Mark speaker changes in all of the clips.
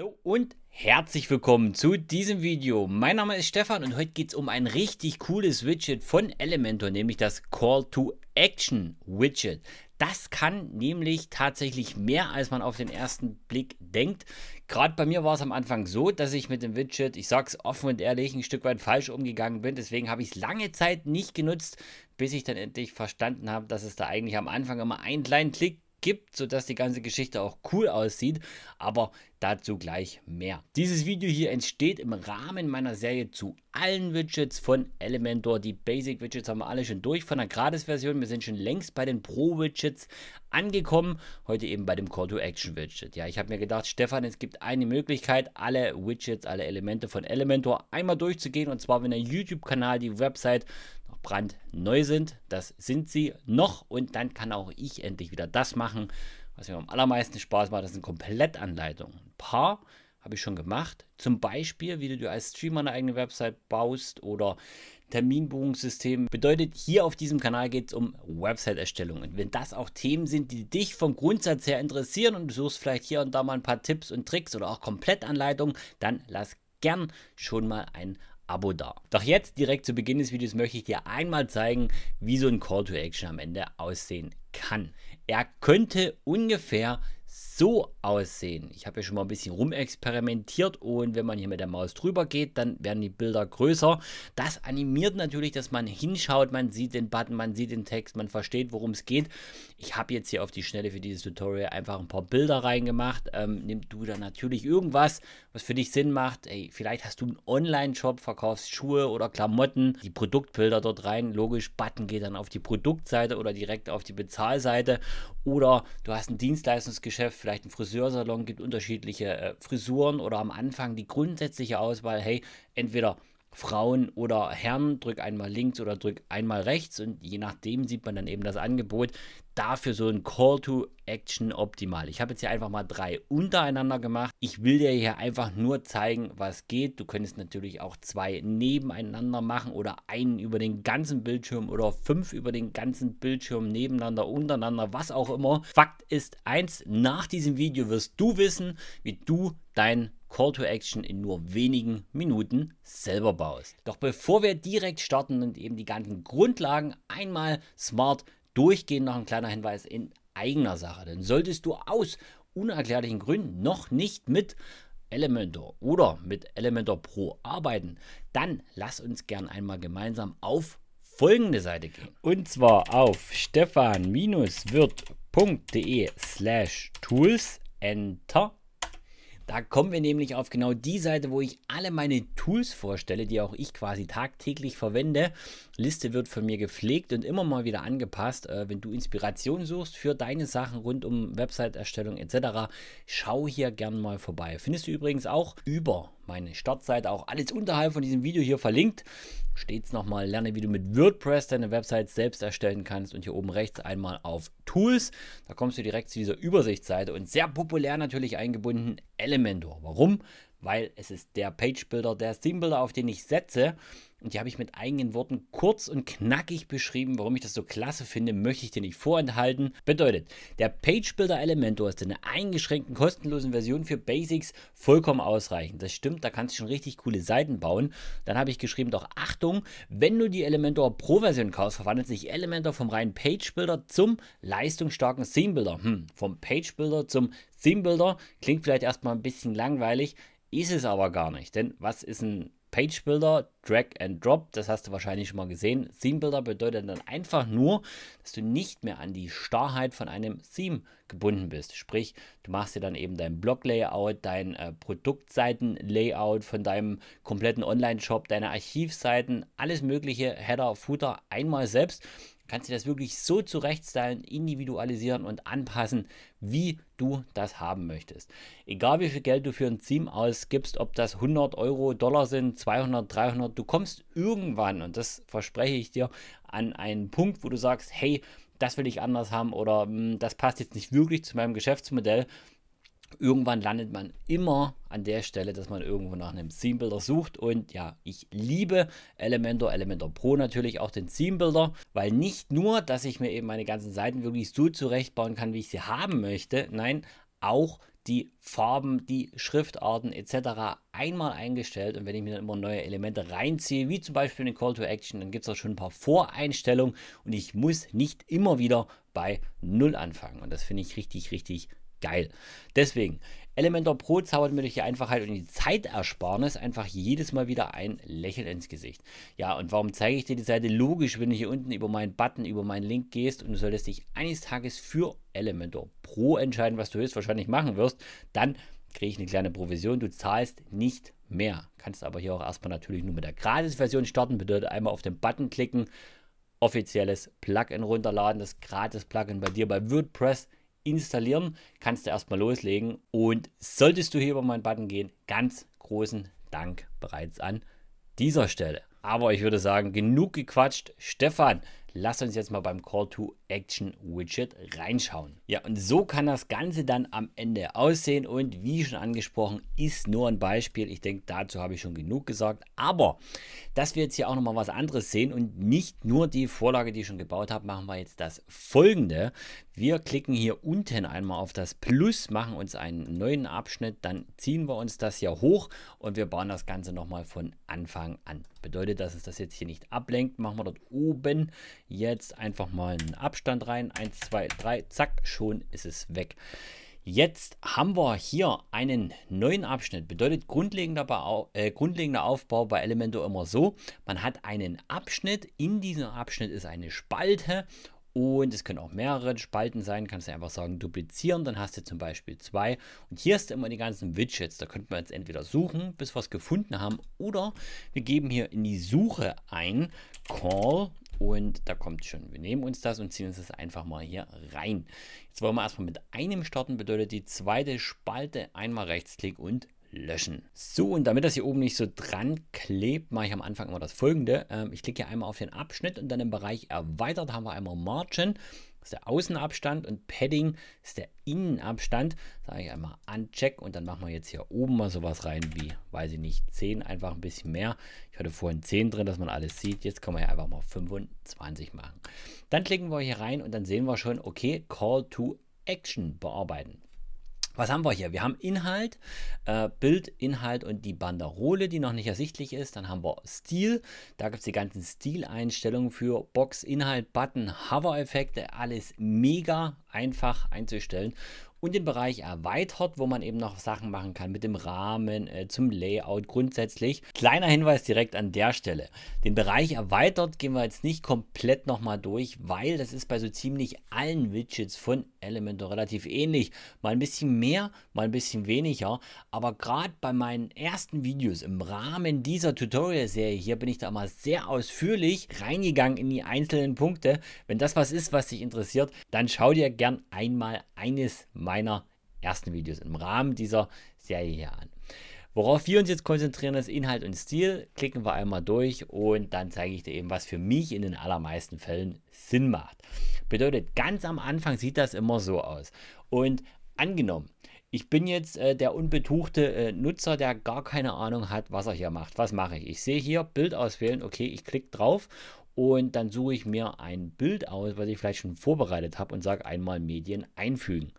Speaker 1: Hallo und herzlich willkommen zu diesem Video. Mein Name ist Stefan und heute geht es um ein richtig cooles Widget von Elementor, nämlich das Call to Action Widget. Das kann nämlich tatsächlich mehr, als man auf den ersten Blick denkt. Gerade bei mir war es am Anfang so, dass ich mit dem Widget, ich sage es offen und ehrlich, ein Stück weit falsch umgegangen bin. Deswegen habe ich es lange Zeit nicht genutzt, bis ich dann endlich verstanden habe, dass es da eigentlich am Anfang immer einen kleinen Klick gibt, sodass die ganze Geschichte auch cool aussieht, aber dazu gleich mehr. Dieses Video hier entsteht im Rahmen meiner Serie zu allen Widgets von Elementor. Die Basic Widgets haben wir alle schon durch von der Gratis-Version. Wir sind schon längst bei den Pro-Widgets angekommen. Heute eben bei dem Call-to-Action-Widget. Ja, ich habe mir gedacht, Stefan, es gibt eine Möglichkeit, alle Widgets, alle Elemente von Elementor einmal durchzugehen und zwar, wenn der YouTube-Kanal, die Website brandneu sind. Das sind sie noch und dann kann auch ich endlich wieder das machen, was mir am allermeisten Spaß macht. Das sind Komplettanleitungen. Ein paar habe ich schon gemacht. Zum Beispiel, wie du als Streamer eine eigene Website baust oder Terminbuchungssystem. Bedeutet, hier auf diesem Kanal geht es um Website-Erstellung. Und wenn das auch Themen sind, die dich vom Grundsatz her interessieren und du suchst vielleicht hier und da mal ein paar Tipps und Tricks oder auch Komplettanleitungen, dann lass gern schon mal ein Abo da. Doch jetzt direkt zu Beginn des Videos möchte ich dir einmal zeigen, wie so ein Call to Action am Ende aussehen kann. Er könnte ungefähr so aussehen. Ich habe ja schon mal ein bisschen rumexperimentiert und wenn man hier mit der Maus drüber geht, dann werden die Bilder größer. Das animiert natürlich, dass man hinschaut, man sieht den Button, man sieht den Text, man versteht, worum es geht. Ich habe jetzt hier auf die Schnelle für dieses Tutorial einfach ein paar Bilder reingemacht. Ähm, nimm du dann natürlich irgendwas, was für dich Sinn macht. Ey, vielleicht hast du einen Online-Shop, verkaufst Schuhe oder Klamotten, die Produktbilder dort rein. Logisch, Button geht dann auf die Produktseite oder direkt auf die Bezahlseite. Oder du hast ein Dienstleistungsgeschäft vielleicht ein Friseursalon, gibt unterschiedliche äh, Frisuren oder am Anfang die grundsätzliche Auswahl, hey, entweder Frauen oder Herren, drück einmal links oder drück einmal rechts und je nachdem sieht man dann eben das Angebot. Dafür so ein Call to Action optimal. Ich habe jetzt hier einfach mal drei untereinander gemacht. Ich will dir hier einfach nur zeigen, was geht. Du könntest natürlich auch zwei nebeneinander machen oder einen über den ganzen Bildschirm oder fünf über den ganzen Bildschirm nebeneinander, untereinander, was auch immer. Fakt ist eins, nach diesem Video wirst du wissen, wie du dein Call to Action in nur wenigen Minuten selber baust. Doch bevor wir direkt starten und eben die ganzen Grundlagen einmal smart durchgehen, noch ein kleiner Hinweis in eigener Sache. Denn solltest du aus unerklärlichen Gründen noch nicht mit Elementor oder mit Elementor Pro arbeiten, dann lass uns gern einmal gemeinsam auf folgende Seite gehen. Und zwar auf stefan-wirt.de slash tools enter da kommen wir nämlich auf genau die Seite, wo ich alle meine Tools vorstelle, die auch ich quasi tagtäglich verwende. Liste wird von mir gepflegt und immer mal wieder angepasst. Äh, wenn du Inspiration suchst für deine Sachen rund um Website-Erstellung etc., schau hier gern mal vorbei. Findest du übrigens auch über meine Startseite, auch alles unterhalb von diesem Video hier verlinkt steht es nochmal, lerne, wie du mit WordPress deine Website selbst erstellen kannst und hier oben rechts einmal auf Tools. Da kommst du direkt zu dieser Übersichtsseite und sehr populär natürlich eingebunden Elementor. Warum? weil es ist der Page Builder, der Theme Builder, auf den ich setze. Und die habe ich mit eigenen Worten kurz und knackig beschrieben, warum ich das so klasse finde, möchte ich dir nicht vorenthalten. Bedeutet, der Page Builder Elementor ist in einer eingeschränkten, kostenlosen Version für Basics vollkommen ausreichend. Das stimmt, da kannst du schon richtig coole Seiten bauen. Dann habe ich geschrieben, doch Achtung, wenn du die Elementor Pro Version kaufst, verwandelt sich Elementor vom reinen Page Builder zum leistungsstarken Theme Builder. Hm, vom Page Builder zum Theme Builder klingt vielleicht erstmal ein bisschen langweilig. Ist es aber gar nicht, denn was ist ein Page Builder, Drag and Drop, das hast du wahrscheinlich schon mal gesehen. Theme Builder bedeutet dann einfach nur, dass du nicht mehr an die Starrheit von einem Theme gebunden bist. Sprich, du machst dir dann eben dein Blog-Layout, dein äh, Produktseiten-Layout von deinem kompletten Online-Shop, deine Archivseiten, alles mögliche, Header, Footer einmal selbst kannst du das wirklich so zurechtstylen, individualisieren und anpassen, wie du das haben möchtest. Egal wie viel Geld du für ein Theme ausgibst, ob das 100 Euro, Dollar sind, 200, 300, du kommst irgendwann, und das verspreche ich dir, an einen Punkt, wo du sagst, hey, das will ich anders haben oder hm, das passt jetzt nicht wirklich zu meinem Geschäftsmodell irgendwann landet man immer an der Stelle, dass man irgendwo nach einem Theme Builder sucht. Und ja, ich liebe Elementor, Elementor Pro natürlich auch den Theme Builder, weil nicht nur, dass ich mir eben meine ganzen Seiten wirklich so zurechtbauen kann, wie ich sie haben möchte, nein, auch die Farben, die Schriftarten etc. einmal eingestellt und wenn ich mir dann immer neue Elemente reinziehe, wie zum Beispiel den Call to Action, dann gibt es auch schon ein paar Voreinstellungen und ich muss nicht immer wieder bei Null anfangen und das finde ich richtig, richtig geil. Deswegen, Elementor Pro zaubert mir durch die Einfachheit und die Zeitersparnis einfach jedes Mal wieder ein Lächeln ins Gesicht. Ja, und warum zeige ich dir die Seite? Logisch, wenn du hier unten über meinen Button, über meinen Link gehst und du solltest dich eines Tages für Elementor Pro entscheiden, was du höchstwahrscheinlich machen wirst, dann kriege ich eine kleine Provision. Du zahlst nicht mehr. Kannst aber hier auch erstmal natürlich nur mit der Gratis-Version starten. Bedeutet einmal auf den Button klicken, offizielles Plugin runterladen, das Gratis-Plugin bei dir bei WordPress installieren, kannst du erstmal loslegen. Und solltest du hier über meinen Button gehen, ganz großen Dank bereits an dieser Stelle. Aber ich würde sagen, genug gequatscht. Stefan, lasst uns jetzt mal beim Call to Action Widget reinschauen. Ja, und so kann das Ganze dann am Ende aussehen und wie schon angesprochen, ist nur ein Beispiel. Ich denke, dazu habe ich schon genug gesagt, aber dass wir jetzt hier auch nochmal was anderes sehen und nicht nur die Vorlage, die ich schon gebaut habe, machen wir jetzt das folgende. Wir klicken hier unten einmal auf das Plus, machen uns einen neuen Abschnitt, dann ziehen wir uns das hier hoch und wir bauen das Ganze nochmal von Anfang an. Bedeutet, dass uns das jetzt hier nicht ablenkt, machen wir dort oben Jetzt einfach mal einen Abstand rein. 1, 2, 3, zack, schon ist es weg. Jetzt haben wir hier einen neuen Abschnitt. Bedeutet grundlegender, Bau, äh, grundlegender Aufbau bei Elementor immer so, man hat einen Abschnitt, in diesem Abschnitt ist eine Spalte und es können auch mehrere Spalten sein. Kannst du einfach sagen, duplizieren, dann hast du zum Beispiel zwei. Und hier hast du immer die ganzen Widgets. Da könnten wir jetzt entweder suchen, bis wir es gefunden haben, oder wir geben hier in die Suche ein Call und da kommt schon. Wir nehmen uns das und ziehen uns das einfach mal hier rein. Jetzt wollen wir erstmal mit einem starten, bedeutet die zweite Spalte einmal Rechtsklick und löschen. So, und damit das hier oben nicht so dran klebt, mache ich am Anfang immer das folgende. Ähm, ich klicke hier einmal auf den Abschnitt und dann im Bereich erweitert haben wir einmal Margin ist der Außenabstand und Padding ist der Innenabstand. Sage ich einmal Uncheck und dann machen wir jetzt hier oben mal sowas rein wie, weiß ich nicht, 10, einfach ein bisschen mehr. Ich hatte vorhin 10 drin, dass man alles sieht. Jetzt können wir hier einfach mal 25 machen. Dann klicken wir hier rein und dann sehen wir schon, okay, Call to Action bearbeiten. Was haben wir hier? Wir haben Inhalt, äh, Inhalt und die Banderole, die noch nicht ersichtlich ist. Dann haben wir Stil. Da gibt es die ganzen Stileinstellungen für Box, Inhalt, Button, Hover-Effekte. Alles mega einfach einzustellen und den Bereich erweitert, wo man eben noch Sachen machen kann mit dem Rahmen, äh, zum Layout grundsätzlich. Kleiner Hinweis direkt an der Stelle. Den Bereich erweitert gehen wir jetzt nicht komplett nochmal durch, weil das ist bei so ziemlich allen Widgets von Elementor relativ ähnlich. Mal ein bisschen mehr, mal ein bisschen weniger. Aber gerade bei meinen ersten Videos im Rahmen dieser Tutorial-Serie hier bin ich da mal sehr ausführlich reingegangen in die einzelnen Punkte. Wenn das was ist, was dich interessiert, dann schau dir gern einmal eines mal meiner ersten Videos im Rahmen dieser Serie hier an. Worauf wir uns jetzt konzentrieren, ist Inhalt und Stil. Klicken wir einmal durch und dann zeige ich dir eben, was für mich in den allermeisten Fällen Sinn macht. Bedeutet, ganz am Anfang sieht das immer so aus. Und angenommen, ich bin jetzt äh, der unbetuchte äh, Nutzer, der gar keine Ahnung hat, was er hier macht. Was mache ich? Ich sehe hier Bild auswählen, okay, ich klicke drauf und dann suche ich mir ein Bild aus, was ich vielleicht schon vorbereitet habe und sage einmal Medien einfügen.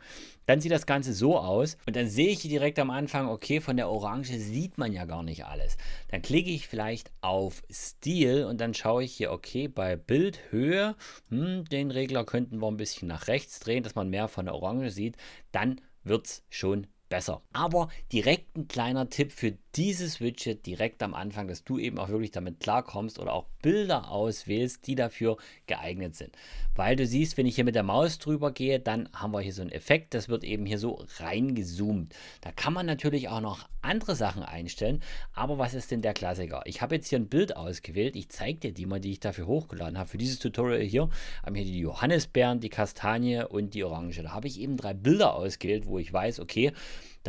Speaker 1: Dann sieht das Ganze so aus und dann sehe ich direkt am Anfang, okay, von der Orange sieht man ja gar nicht alles. Dann klicke ich vielleicht auf Stil und dann schaue ich hier, okay, bei Bildhöhe, hm, den Regler könnten wir ein bisschen nach rechts drehen, dass man mehr von der Orange sieht. Dann wird es schon besser. Aber direkt ein kleiner Tipp für dieses Widget direkt am Anfang, dass du eben auch wirklich damit klarkommst oder auch Bilder auswählst, die dafür geeignet sind. Weil du siehst, wenn ich hier mit der Maus drüber gehe, dann haben wir hier so einen Effekt, das wird eben hier so reingezoomt. Da kann man natürlich auch noch andere Sachen einstellen, aber was ist denn der Klassiker? Ich habe jetzt hier ein Bild ausgewählt, ich zeige dir die mal, die ich dafür hochgeladen habe. Für dieses Tutorial hier haben hier die Johannisbeeren, die Kastanie und die Orange. Da habe ich eben drei Bilder ausgewählt, wo ich weiß, okay,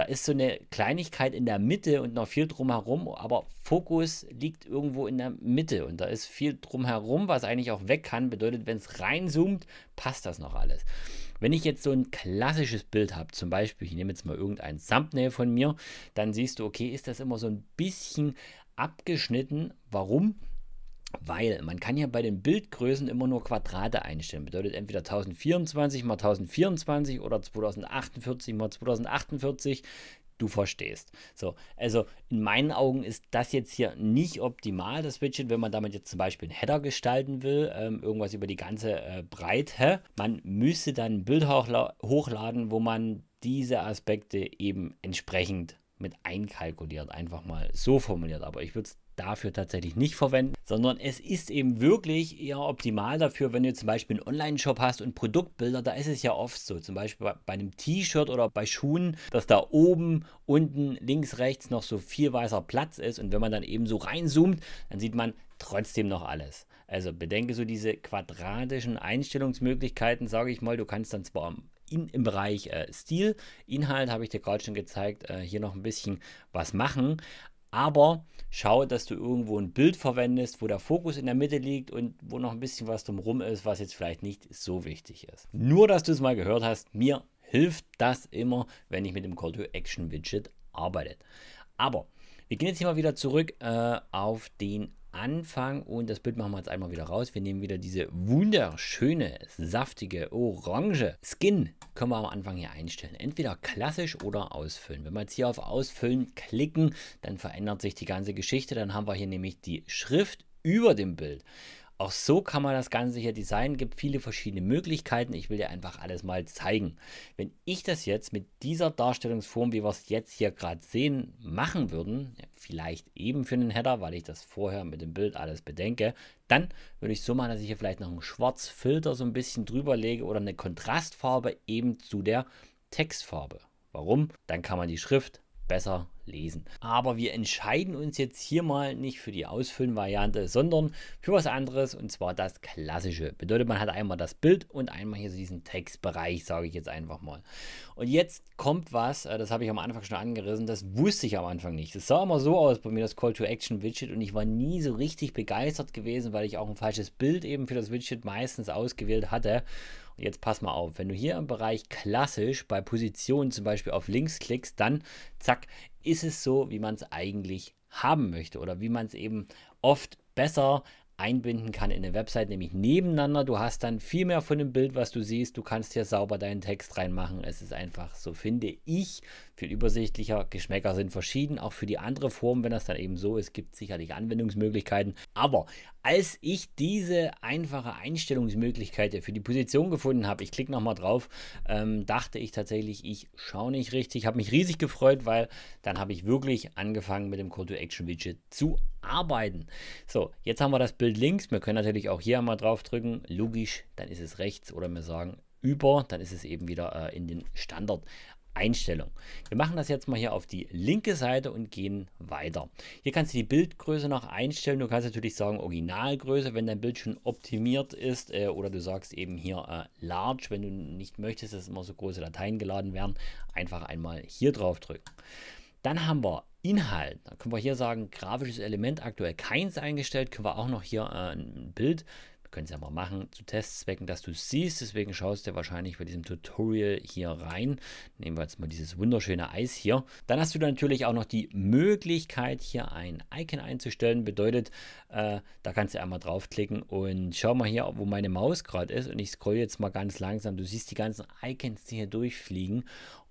Speaker 1: da ist so eine Kleinigkeit in der Mitte und noch viel drumherum, aber Fokus liegt irgendwo in der Mitte und da ist viel drumherum, was eigentlich auch weg kann. Bedeutet, wenn es reinzoomt, passt das noch alles. Wenn ich jetzt so ein klassisches Bild habe, zum Beispiel, ich nehme jetzt mal irgendein Thumbnail von mir, dann siehst du, okay, ist das immer so ein bisschen abgeschnitten. Warum? Weil man kann ja bei den Bildgrößen immer nur Quadrate einstellen. Bedeutet entweder 1024 mal 1024 oder 2048 mal 2048. Du verstehst. So, also in meinen Augen ist das jetzt hier nicht optimal, das Widget, wenn man damit jetzt zum Beispiel einen Header gestalten will, ähm, irgendwas über die ganze äh, Breite. Man müsste dann ein Bild hochladen, wo man diese Aspekte eben entsprechend mit einkalkuliert, einfach mal so formuliert. Aber ich würde es dafür tatsächlich nicht verwenden, sondern es ist eben wirklich eher optimal dafür, wenn du zum Beispiel einen Online-Shop hast und Produktbilder, da ist es ja oft so, zum Beispiel bei, einem T-Shirt oder bei Schuhen, dass da oben, unten, links, rechts noch so viel weißer Platz ist und wenn man dann eben so reinzoomt, dann sieht man trotzdem noch alles. Also bedenke so diese quadratischen Einstellungsmöglichkeiten, sage ich mal, du kannst dann zwar in, im Bereich äh, Stil, Inhalt habe ich dir gerade schon gezeigt, äh, hier noch ein bisschen was machen aber schau, dass du irgendwo ein Bild verwendest, wo der Fokus in der Mitte liegt und wo noch ein bisschen was drumherum ist, was jetzt vielleicht nicht so wichtig ist. Nur, dass du es mal gehört hast, mir hilft das immer, wenn ich mit dem Call to Action Widget arbeite. Aber wir gehen jetzt hier mal wieder zurück äh, auf den Anfang und das Bild machen wir jetzt einmal wieder raus. Wir nehmen wieder diese wunderschöne, saftige orange Skin. Können wir am Anfang hier einstellen. Entweder klassisch oder ausfüllen. Wenn wir jetzt hier auf ausfüllen klicken, dann verändert sich die ganze Geschichte. Dann haben wir hier nämlich die Schrift über dem Bild. Auch so kann man das Ganze hier designen, Es gibt viele verschiedene Möglichkeiten. Ich will dir einfach alles mal zeigen. Wenn ich das jetzt mit dieser Darstellungsform, wie wir es jetzt hier gerade sehen, machen würden, vielleicht eben für einen Header, weil ich das vorher mit dem Bild alles bedenke, dann würde ich so machen, dass ich hier vielleicht noch einen Schwarzfilter so ein bisschen drüber lege oder eine Kontrastfarbe eben zu der Textfarbe. Warum? Dann kann man die Schrift besser lesen. Aber wir entscheiden uns jetzt hier mal nicht für die Ausfüllen-Variante, sondern für was anderes und zwar das Klassische. Bedeutet, man hat einmal das Bild und einmal hier so diesen Textbereich, sage ich jetzt einfach mal. Und jetzt kommt was, äh, das habe ich am Anfang schon angerissen, das wusste ich am Anfang nicht. Das sah immer so aus bei mir, das Call-to-Action-Widget und ich war nie so richtig begeistert gewesen, weil ich auch ein falsches Bild eben für das Widget meistens ausgewählt hatte. Und jetzt pass mal auf, wenn du hier im Bereich klassisch bei Positionen zum Beispiel auf links klickst, dann zack, ist es so, wie man es eigentlich haben möchte oder wie man es eben oft besser einbinden kann in eine Website, nämlich nebeneinander. Du hast dann viel mehr von dem Bild, was du siehst. Du kannst hier sauber deinen Text reinmachen. Es ist einfach, so finde ich, viel übersichtlicher. Geschmäcker sind verschieden. Auch für die andere Form, wenn das dann eben so ist, gibt es sicherlich Anwendungsmöglichkeiten. Aber als ich diese einfache Einstellungsmöglichkeit für die Position gefunden habe, ich klicke nochmal drauf, ähm, dachte ich tatsächlich, ich schaue nicht richtig. Habe mich riesig gefreut, weil dann habe ich wirklich angefangen mit dem Call-to-Action-Widget zu arbeiten. So, jetzt haben wir das Bild links. Wir können natürlich auch hier einmal drauf drücken. Logisch, dann ist es rechts oder wir sagen über, dann ist es eben wieder äh, in den Standard. Einstellung. Wir machen das jetzt mal hier auf die linke Seite und gehen weiter. Hier kannst du die Bildgröße noch einstellen. Du kannst natürlich sagen Originalgröße, wenn dein Bild schon optimiert ist äh, oder du sagst eben hier äh, Large, wenn du nicht möchtest, dass immer so große Dateien geladen werden, einfach einmal hier drauf drücken. Dann haben wir Inhalt. da können wir hier sagen, grafisches Element aktuell keins eingestellt. Können wir auch noch hier äh, ein Bild, wir können es ja mal machen, zu Testzwecken, dass du siehst. Deswegen schaust du wahrscheinlich bei diesem Tutorial hier rein. Nehmen wir jetzt mal dieses wunderschöne Eis hier. Dann hast du dann natürlich auch noch die Möglichkeit, hier ein Icon einzustellen. Bedeutet, äh, da kannst du einmal draufklicken und schau mal hier, wo meine Maus gerade ist. Und ich scroll jetzt mal ganz langsam. Du siehst die ganzen Icons, die hier durchfliegen.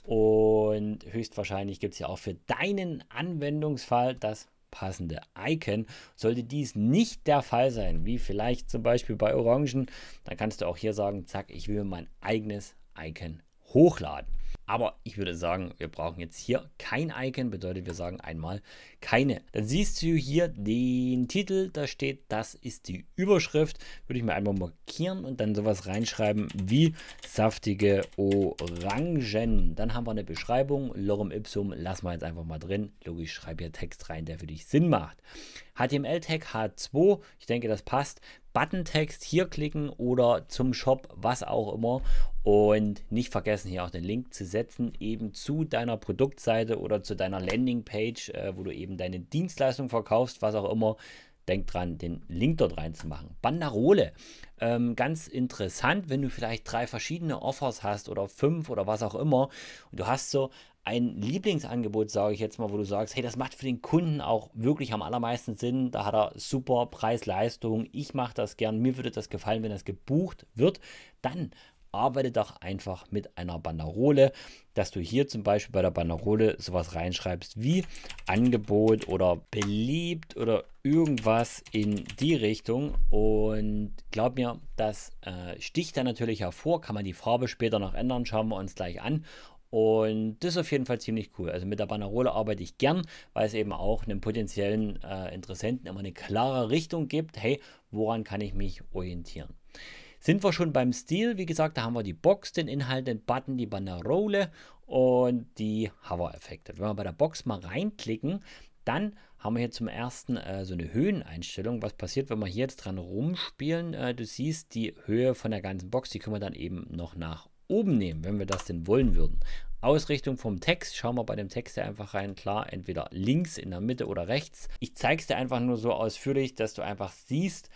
Speaker 1: Und höchstwahrscheinlich gibt es ja auch für deinen Anwendungsfall das passende Icon. Sollte dies nicht der Fall sein, wie vielleicht zum Beispiel bei Orangen, dann kannst du auch hier sagen, zack, ich will mein eigenes Icon hochladen. Aber ich würde sagen, wir brauchen jetzt hier kein Icon, bedeutet wir sagen einmal keine. Dann siehst du hier den Titel, da steht, das ist die Überschrift. Würde ich mir einmal markieren und dann sowas reinschreiben wie saftige Orangen. Dann haben wir eine Beschreibung, lorem ipsum, lassen wir jetzt einfach mal drin. Logisch, schreib hier Text rein, der für dich Sinn macht. HTML-Tag H2, ich denke, das passt. Buttontext hier klicken oder zum Shop, was auch immer. Und nicht vergessen, hier auch den Link zu setzen, eben zu deiner Produktseite oder zu deiner Landingpage, äh, wo du eben deine Dienstleistung verkaufst, was auch immer. Denk dran, den Link dort reinzumachen. Banderole. Ähm, ganz interessant, wenn du vielleicht drei verschiedene Offers hast oder fünf oder was auch immer. Und du hast so ein Lieblingsangebot, sage ich jetzt mal, wo du sagst, hey, das macht für den Kunden auch wirklich am allermeisten Sinn, da hat er super Preis-Leistung, ich mache das gern, mir würde das gefallen, wenn das gebucht wird, dann arbeite doch einfach mit einer Banderole, dass du hier zum Beispiel bei der Banderole sowas reinschreibst wie Angebot oder beliebt oder irgendwas in die Richtung. Und glaub mir, das äh, sticht dann natürlich hervor, kann man die Farbe später noch ändern, schauen wir uns gleich an. Und das ist auf jeden Fall ziemlich cool. Also mit der Banarole arbeite ich gern, weil es eben auch einem potenziellen äh, Interessenten immer eine klare Richtung gibt. Hey, woran kann ich mich orientieren? Sind wir schon beim Stil? Wie gesagt, da haben wir die Box, den Inhalt, den Button, die Banarole und die Hover-Effekte. Wenn wir bei der Box mal reinklicken, dann haben wir hier zum ersten äh, so eine Höheneinstellung. Was passiert, wenn wir hier jetzt dran rumspielen? Äh, du siehst die Höhe von der ganzen Box, die können wir dann eben noch nach oben oben nehmen, wenn wir das denn wollen würden. Ausrichtung vom Text, schauen wir bei dem Text ja einfach rein, klar, entweder links in der Mitte oder rechts. Ich zeige es dir einfach nur so ausführlich, dass du einfach siehst,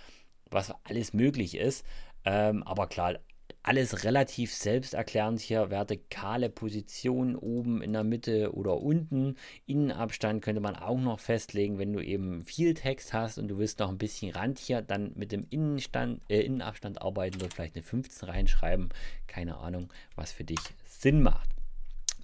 Speaker 1: was alles möglich ist. Ähm, aber klar, alles relativ selbsterklärend hier. Vertikale Position oben in der Mitte oder unten. Innenabstand könnte man auch noch festlegen, wenn du eben viel Text hast und du willst noch ein bisschen Rand hier, dann mit dem Innenstand, äh, Innenabstand arbeiten, oder vielleicht eine 15 reinschreiben. Keine Ahnung, was für dich Sinn macht.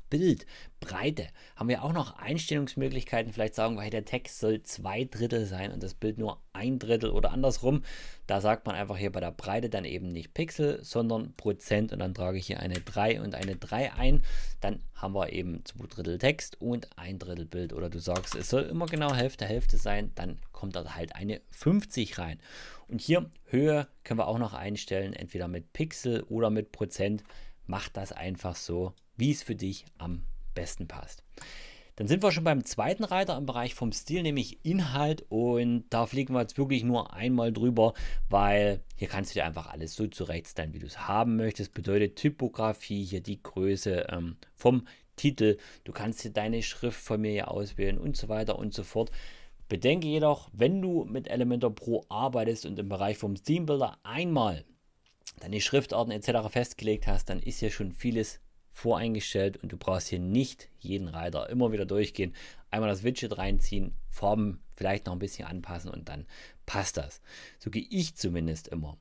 Speaker 1: Bild, Breite, haben wir auch noch Einstellungsmöglichkeiten. Vielleicht sagen wir, der Text soll zwei Drittel sein und das Bild nur ein Drittel oder andersrum. Da sagt man einfach hier bei der Breite dann eben nicht Pixel, sondern Prozent und dann trage ich hier eine 3 und eine 3 ein. Dann haben wir eben zwei Drittel Text und ein Drittel Bild. Oder du sagst, es soll immer genau Hälfte, Hälfte sein, dann kommt da halt eine 50 rein. Und hier Höhe können wir auch noch einstellen, entweder mit Pixel oder mit Prozent mach das einfach so, wie es für dich am besten passt. Dann sind wir schon beim zweiten Reiter im Bereich vom Stil, nämlich Inhalt. Und da fliegen wir jetzt wirklich nur einmal drüber, weil hier kannst du dir einfach alles so zurechtstellen, wie du es haben möchtest. Bedeutet Typografie, hier die Größe ähm, vom Titel. Du kannst hier deine Schrift von Schriftfamilie auswählen und so weiter und so fort. Bedenke jedoch, wenn du mit Elementor Pro arbeitest und im Bereich vom Theme Builder einmal deine Schriftarten etc. festgelegt hast, dann ist ja schon vieles voreingestellt und du brauchst hier nicht jeden Reiter immer wieder durchgehen. Einmal das Widget reinziehen, Farben vielleicht noch ein bisschen anpassen und dann passt das. So gehe ich zumindest immer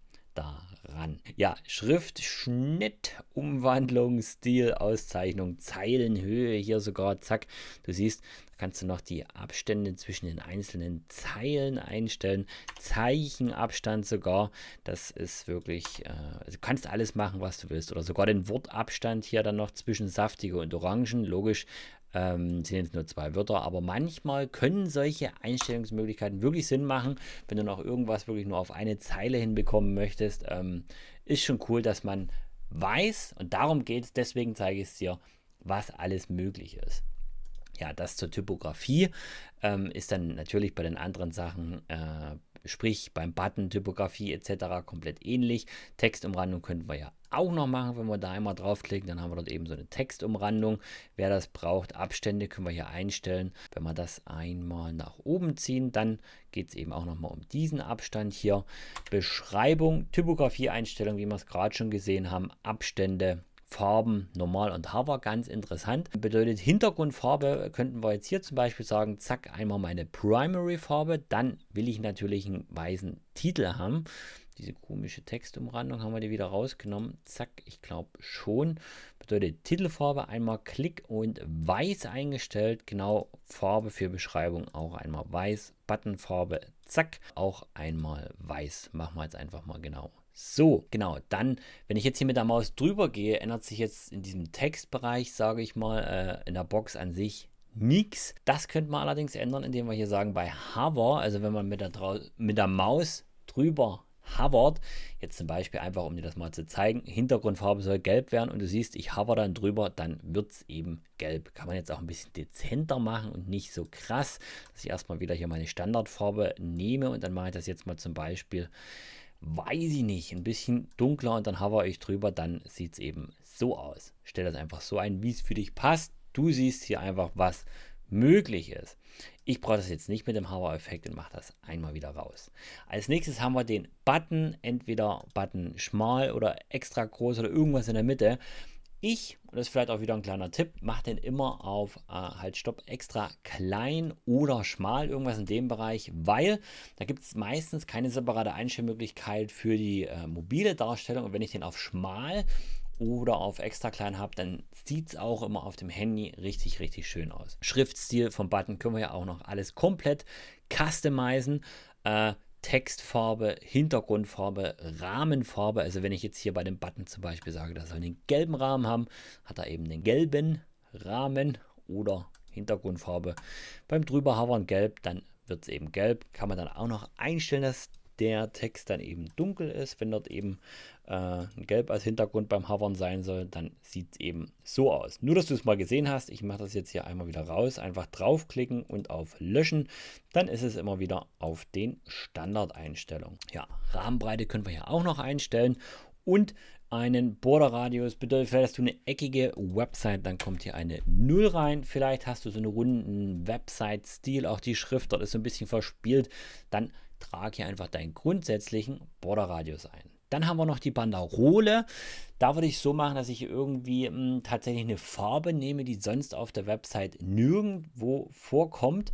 Speaker 1: daran. Ja, Schrift, Schnitt, Umwandlung, Stil, Auszeichnung, Zeilenhöhe hier sogar, zack. Du siehst, da kannst du noch die Abstände zwischen den einzelnen Zeilen einstellen, Zeichenabstand sogar. Das ist wirklich, äh, also du kannst alles machen, was du willst. Oder sogar den Wortabstand hier dann noch zwischen saftige und orangen. Logisch, ähm, sind jetzt nur zwei Wörter, aber manchmal können solche Einstellungsmöglichkeiten wirklich Sinn machen, wenn du noch irgendwas wirklich nur auf eine Zeile hinbekommen möchtest. Ähm, ist schon cool, dass man weiß, und darum geht es, deswegen zeige ich es dir, was alles möglich ist. Ja, das zur Typografie ähm, ist dann natürlich bei den anderen Sachen äh, sprich beim Button, Typografie etc. komplett ähnlich. Textumrandung könnten wir ja auch noch machen. Wenn wir da einmal draufklicken, dann haben wir dort eben so eine Textumrandung. Wer das braucht, Abstände können wir hier einstellen. Wenn wir das einmal nach oben ziehen, dann geht es eben auch nochmal um diesen Abstand hier. Beschreibung, Typografie-Einstellung, wie wir es gerade schon gesehen haben, Abstände, Farben, Normal und Hover, ganz interessant. Bedeutet Hintergrundfarbe könnten wir jetzt hier zum Beispiel sagen, zack, einmal meine Primary Farbe, dann will ich natürlich einen weißen Titel haben diese komische Textumrandung haben wir die wieder rausgenommen. Zack, ich glaube schon. Bedeutet Titelfarbe einmal Klick und weiß eingestellt. Genau Farbe für Beschreibung auch einmal weiß. Buttonfarbe, zack, auch einmal weiß. Machen wir jetzt einfach mal genau. So, genau, dann, wenn ich jetzt hier mit der Maus drüber gehe, ändert sich jetzt in diesem Textbereich, sage ich mal, äh, in der Box an sich nichts. Das könnte man allerdings ändern, indem wir hier sagen, bei Hover, also wenn man mit der, mit der Maus drüber hovert. jetzt zum Beispiel einfach, um dir das mal zu zeigen, Hintergrundfarbe soll gelb werden und du siehst, ich hover dann drüber, dann wird es eben gelb. Kann man jetzt auch ein bisschen dezenter machen und nicht so krass, dass ich erstmal wieder hier meine Standardfarbe nehme und dann mache ich das jetzt mal zum Beispiel, weiß ich nicht, ein bisschen dunkler und dann hover ich drüber, dann sieht es eben so aus. Stell das einfach so ein, wie es für dich passt. Du siehst hier einfach, was möglich ist. Ich brauche das jetzt nicht mit dem Hover-Effekt und mache das einmal wieder raus. Als nächstes haben wir den Button, entweder Button schmal oder extra groß oder irgendwas in der Mitte. Ich, und das ist vielleicht auch wieder ein kleiner Tipp, mache den immer auf äh, halt Stopp extra klein oder schmal, irgendwas in dem Bereich, weil da gibt es meistens keine separate Einstellmöglichkeit für die äh, mobile Darstellung. Und wenn ich den auf schmal oder auf extra klein habt, dann sieht es auch immer auf dem Handy richtig, richtig schön aus. Schriftstil vom Button können wir ja auch noch alles komplett customizen. Äh, Textfarbe, Hintergrundfarbe, Rahmenfarbe. Also wenn ich jetzt hier bei dem Button zum Beispiel sage, dass soll einen gelben Rahmen haben, hat er eben den gelben Rahmen oder Hintergrundfarbe. Beim drüberhauern gelb, dann wird es eben gelb. Kann man dann auch noch einstellen, dass der Text dann eben dunkel ist, wenn dort eben äh, ein Gelb als Hintergrund beim Hovern sein soll, dann sieht es eben so aus. Nur, dass du es mal gesehen hast, ich mache das jetzt hier einmal wieder raus, einfach draufklicken und auf Löschen, dann ist es immer wieder auf den Standardeinstellungen. Ja, Rahmenbreite können wir hier auch noch einstellen und einen Borderradius bedeutet, vielleicht hast du eine eckige Website, dann kommt hier eine Null rein. Vielleicht hast du so einen runden Website-Stil, auch die Schrift dort ist so ein bisschen verspielt. Dann trag hier einfach deinen grundsätzlichen Borderradius ein. Dann haben wir noch die Banderole. Da würde ich so machen, dass ich irgendwie mh, hm, tatsächlich eine Farbe nehme, die sonst auf der Website nirgendwo vorkommt.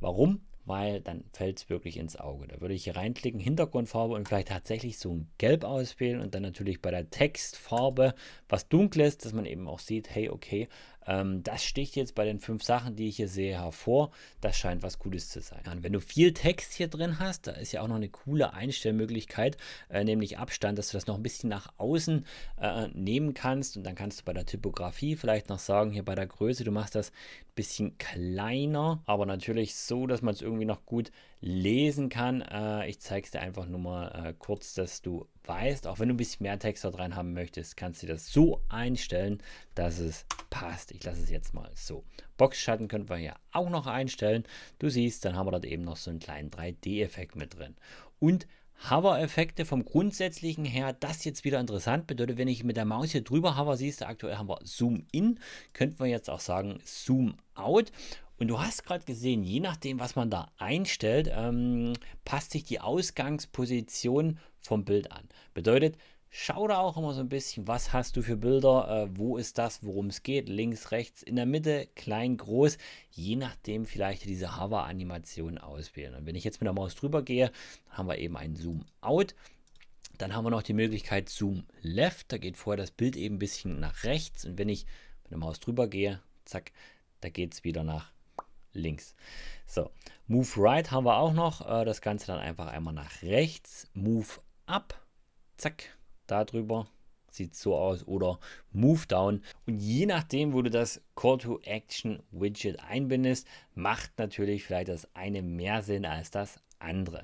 Speaker 1: Warum? Weil dann fällt es wirklich ins Auge. Da würde ich hier reinklicken, Hintergrundfarbe und vielleicht tatsächlich so ein Gelb auswählen und dann natürlich bei der Textfarbe was Dunkles, dass man eben auch sieht, hey, okay, ähm, das sticht jetzt bei den fünf Sachen, die ich hier sehe, hervor. Das scheint was Gutes zu sein. Und wenn du viel Text hier drin hast, da ist ja auch noch eine coole Einstellmöglichkeit, äh, nämlich Abstand, dass du das noch ein bisschen nach außen äh, nehmen kannst und dann kannst du bei der Typografie vielleicht noch sagen, hier bei der Größe, du machst das bisschen kleiner, aber natürlich so, dass man es irgendwie noch gut lesen kann. Äh, ich zeige es dir einfach nur mal äh, kurz, dass du weißt, auch wenn du ein bisschen mehr Text da rein haben möchtest, kannst du das so einstellen, dass es passt. Ich lasse es jetzt mal so. Boxschatten können wir hier auch noch einstellen. Du siehst, dann haben wir dort eben noch so einen kleinen 3D-Effekt mit drin. Und Hover-Effekte vom Grundsätzlichen her, das jetzt wieder interessant. Bedeutet, wenn ich mit der Maus hier drüber hover, siehst du, aktuell haben wir Zoom-In, könnten wir jetzt auch sagen Zoom-Out. Und du hast gerade gesehen, je nachdem, was man da einstellt, ähm, passt sich die Ausgangsposition vom Bild an. Bedeutet, Schau da auch immer so ein bisschen, was hast du für Bilder, äh, wo ist das, worum es geht, links, rechts, in der Mitte, klein, groß, je nachdem vielleicht diese Hover-Animation auswählen. Und wenn ich jetzt mit der Maus drüber gehe, haben wir eben einen Zoom-Out. Dann haben wir noch die Möglichkeit Zoom Left, da geht vorher das Bild eben ein bisschen nach rechts und wenn ich mit der Maus drüber gehe, zack, da geht es wieder nach links. So, Move Right haben wir auch noch, äh, das Ganze dann einfach einmal nach rechts, Move Up, zack, darüber sieht so aus oder Move Down. Und je nachdem, wo du das Call to Action Widget einbindest, macht natürlich vielleicht das eine mehr Sinn als das andere.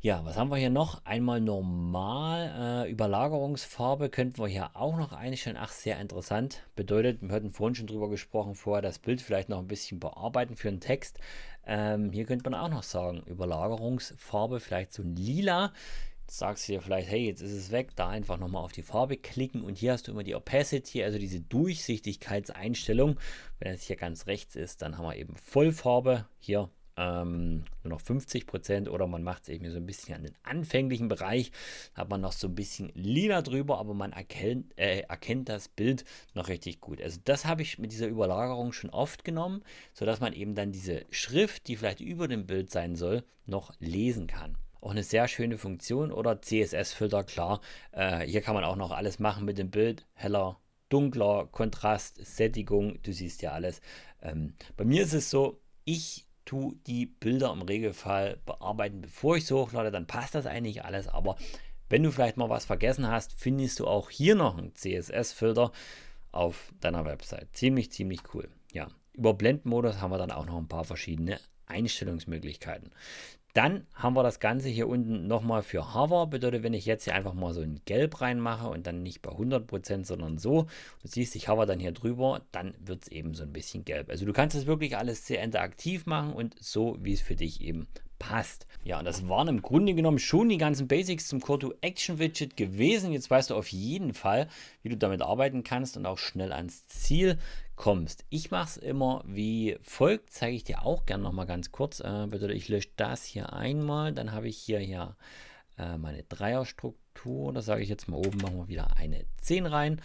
Speaker 1: Ja, was haben wir hier noch? Einmal normal äh, Überlagerungsfarbe könnten wir hier auch noch einstellen. Ach, sehr interessant. Bedeutet, wir hatten vorhin schon drüber gesprochen, vorher das Bild vielleicht noch ein bisschen bearbeiten für einen Text. Ähm, hier könnte man auch noch sagen, Überlagerungsfarbe, vielleicht so ein lila sagst du dir vielleicht, hey, jetzt ist es weg, da einfach nochmal auf die Farbe klicken und hier hast du immer die Opacity, also diese Durchsichtigkeitseinstellung. Wenn es hier ganz rechts ist, dann haben wir eben Vollfarbe hier. Ähm, nur noch 50 Prozent oder man macht es eben so ein bisschen an den anfänglichen Bereich, da hat man noch so ein bisschen lila drüber, aber man erkennt, äh, erkennt das Bild noch richtig gut. Also das habe ich mit dieser Überlagerung schon oft genommen, sodass man eben dann diese Schrift, die vielleicht über dem Bild sein soll, noch lesen kann. Auch eine sehr schöne Funktion. Oder CSS-Filter, klar. Äh, hier kann man auch noch alles machen mit dem Bild. Heller, dunkler, Kontrast, Sättigung. Du siehst ja alles. Ähm, bei mir ist es so, ich tue die Bilder im Regelfall bearbeiten, bevor ich sie hochlade. Dann passt das eigentlich alles. Aber wenn du vielleicht mal was vergessen hast, findest du auch hier noch einen CSS-Filter auf deiner Website. Ziemlich, ziemlich cool. Ja, über Blendmodus haben wir dann auch noch ein paar verschiedene Einstellungsmöglichkeiten. Dann haben wir das Ganze hier unten nochmal für Hover. Bedeutet, wenn ich jetzt hier einfach mal so ein Gelb reinmache und dann nicht bei 100%, sondern so, du siehst, ich hover dann hier drüber, dann wird es eben so ein bisschen gelb. Also du kannst das wirklich alles sehr interaktiv machen und so, wie es für dich eben passt. Ja, und das waren im Grunde genommen schon die ganzen Basics zum Core2 Action Widget gewesen. Jetzt weißt du auf jeden Fall, wie du damit arbeiten kannst und auch schnell ans Ziel kommst. Ich mache es immer wie folgt, zeige ich dir auch gerne nochmal ganz kurz. Äh, bedeutet, ich lösche das hier einmal, dann habe ich hier ja äh, meine Dreierstruktur. Da sage ich jetzt mal oben, machen wir wieder eine 10 rein.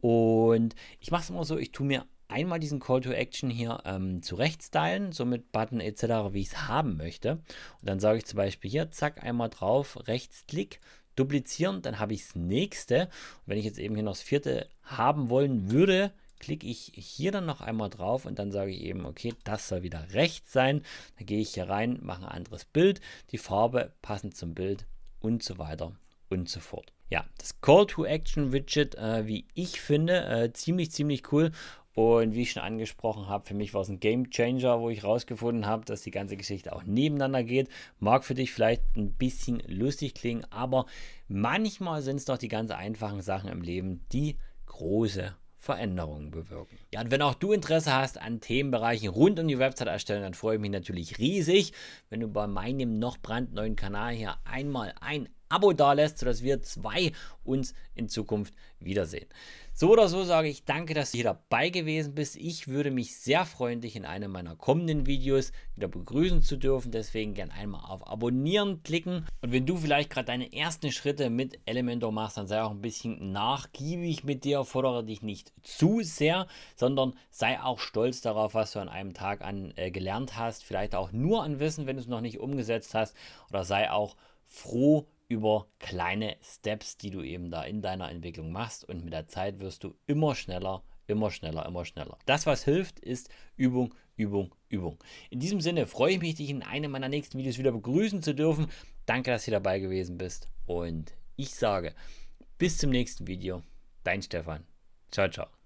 Speaker 1: Und ich mache es immer so, ich tue mir einmal diesen Call to Action hier ähm, stylen, so mit Button etc., wie ich es haben möchte. Und dann sage ich zum Beispiel hier, zack, einmal drauf, Rechtsklick, duplizieren, dann habe ich das nächste. Und wenn ich jetzt eben hier noch das vierte haben wollen würde, klicke ich hier dann noch einmal drauf und dann sage ich eben, okay, das soll wieder rechts sein. Dann gehe ich hier rein, mache ein anderes Bild, die Farbe passend zum Bild und so weiter und so fort. Ja, das Call to Action Widget, äh, wie ich finde, äh, ziemlich, ziemlich cool. Und wie ich schon angesprochen habe, für mich war es ein Game Changer, wo ich rausgefunden habe, dass die ganze Geschichte auch nebeneinander geht. Mag für dich vielleicht ein bisschen lustig klingen, aber manchmal sind es doch die ganz einfachen Sachen im Leben, die große Veränderungen bewirken. Ja, und wenn auch du Interesse hast an Themenbereichen rund um die Website erstellen, dann freue ich mich natürlich riesig, wenn du bei meinem noch brandneuen Kanal hier einmal ein Abo dalässt, sodass wir zwei uns in Zukunft wiedersehen. So oder so sage ich danke, dass du hier dabei gewesen bist. Ich würde mich sehr freuen, dich in einem meiner kommenden Videos wieder begrüßen zu dürfen. Deswegen gerne einmal auf Abonnieren klicken. Und wenn du vielleicht gerade deine ersten Schritte mit Elementor machst, dann sei auch ein bisschen nachgiebig mit dir. Fordere dich nicht zu sehr, sondern sei auch stolz darauf, was du an einem Tag an, äh, gelernt hast. Vielleicht auch nur an Wissen, wenn du es noch nicht umgesetzt hast. Oder sei auch froh über kleine Steps, die du eben da in deiner Entwicklung machst und mit der Zeit wirst du immer schneller, immer schneller, immer schneller. Das, was hilft, ist Übung, Übung, Übung. In diesem Sinne freue ich mich, dich in einem meiner nächsten Videos wieder begrüßen zu dürfen. Danke, dass du dabei gewesen bist und ich sage bis zum nächsten Video. Dein Stefan. Ciao, ciao.